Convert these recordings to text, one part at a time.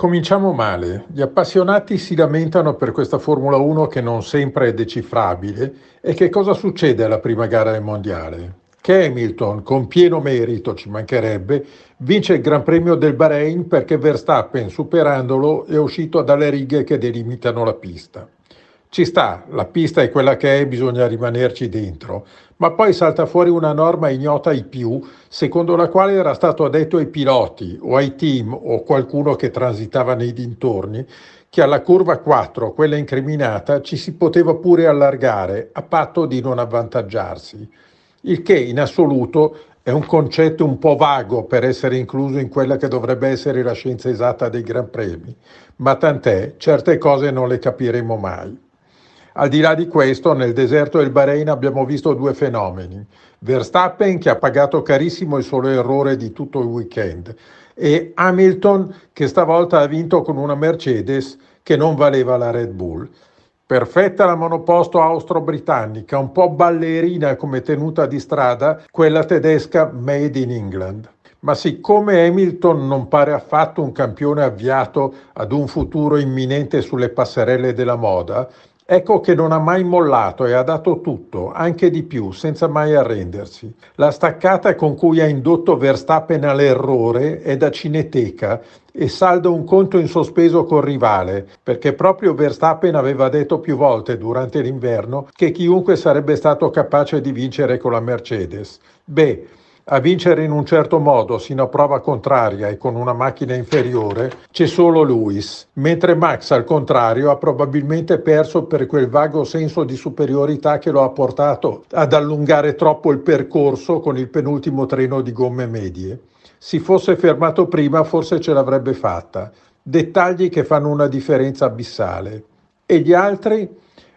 Cominciamo male. Gli appassionati si lamentano per questa Formula 1 che non sempre è decifrabile e che cosa succede alla prima gara del Mondiale? Che Hamilton, con pieno merito ci mancherebbe, vince il Gran Premio del Bahrain perché Verstappen, superandolo, è uscito dalle righe che delimitano la pista. Ci sta, la pista è quella che è, bisogna rimanerci dentro, ma poi salta fuori una norma ignota ai più, secondo la quale era stato detto ai piloti o ai team o qualcuno che transitava nei dintorni che alla curva 4, quella incriminata, ci si poteva pure allargare a patto di non avvantaggiarsi, il che in assoluto è un concetto un po' vago per essere incluso in quella che dovrebbe essere la scienza esatta dei Gran Premi, ma tant'è, certe cose non le capiremo mai. Al di là di questo, nel deserto del Bahrain abbiamo visto due fenomeni. Verstappen che ha pagato carissimo il solo errore di tutto il weekend e Hamilton che stavolta ha vinto con una Mercedes che non valeva la Red Bull. Perfetta la monoposto austro-britannica, un po' ballerina come tenuta di strada, quella tedesca made in England. Ma siccome Hamilton non pare affatto un campione avviato ad un futuro imminente sulle passerelle della moda, Ecco che non ha mai mollato e ha dato tutto, anche di più, senza mai arrendersi. La staccata con cui ha indotto Verstappen all'errore è da cineteca e salda un conto in sospeso col rivale, perché proprio Verstappen aveva detto più volte durante l'inverno che chiunque sarebbe stato capace di vincere con la Mercedes. Beh, a vincere in un certo modo, sino a prova contraria e con una macchina inferiore, c'è solo Lewis, mentre Max al contrario ha probabilmente perso per quel vago senso di superiorità che lo ha portato ad allungare troppo il percorso con il penultimo treno di gomme medie. Si fosse fermato prima forse ce l'avrebbe fatta. Dettagli che fanno una differenza abissale. E gli altri?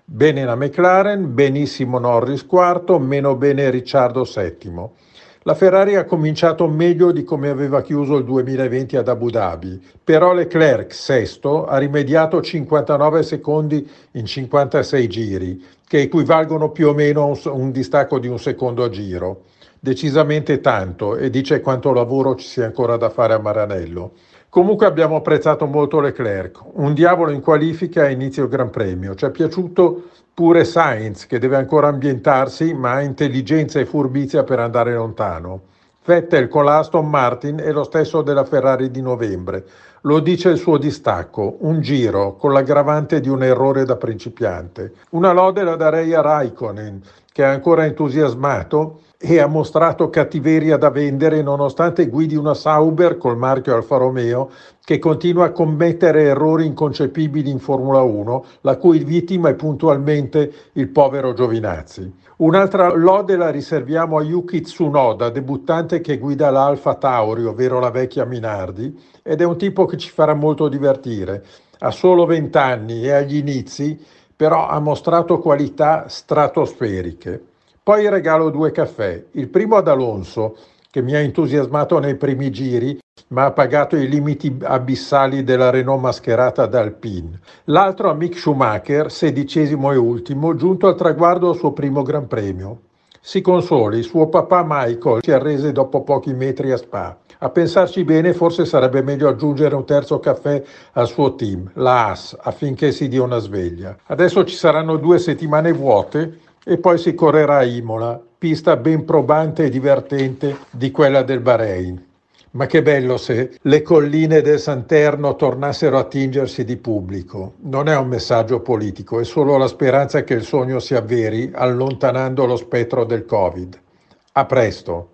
Bene la McLaren, benissimo Norris quarto, meno bene Ricciardo settimo. La Ferrari ha cominciato meglio di come aveva chiuso il 2020 ad Abu Dhabi, però Leclerc, sesto, ha rimediato 59 secondi in 56 giri, che equivalgono più o meno a un, distacco di un secondo a giro. Decisamente tanto e dice quanto lavoro ci sia ancora da fare a Maranello. Comunque abbiamo apprezzato molto Leclerc, un diavolo in qualifica a inizio Gran Premio. Ci è piaciuto pure Sainz che deve ancora ambientarsi ma ha intelligenza e furbizia per andare lontano. Vettel con la Aston Martin è lo stesso della Ferrari di novembre. Lo dice il suo distacco, un giro con l'aggravante di un errore da principiante. Una lode la darei a Raikkonen, che è ancora entusiasmato e ha mostrato cattiveria da vendere nonostante guidi una Sauber col marchio Alfa Romeo che continua a commettere errori inconcepibili in Formula 1, la cui vittima è puntualmente il povero Giovinazzi. Un'altra lode la riserviamo a Yuki Tsunoda, debuttante che guida l'Alfa Tauri, ovvero la vecchia Minardi, ed è un tipo che ci farà molto divertire. Ha solo 20 anni e agli inizi, però ha mostrato qualità stratosferiche. Poi regalo due caffè, il primo ad Alonso, che mi ha entusiasmato nei primi giri, ma ha pagato i limiti abissali della Renault mascherata da Alpine. L'altro a Mick Schumacher, sedicesimo e ultimo, giunto al traguardo al suo primo Gran Premio. Si consoli, suo papà Michael si arrese dopo pochi metri a Spa. A pensarci bene, forse sarebbe meglio aggiungere un terzo caffè al suo team, la AS, affinché si dia una sveglia. Adesso ci saranno due settimane vuote e poi si correrà a Imola, pista ben probante e divertente di quella del Bahrain. Ma che bello se le colline del Santerno tornassero a tingersi di pubblico. Non è un messaggio politico, è solo la speranza che il sogno si avveri allontanando lo spettro del Covid. A presto.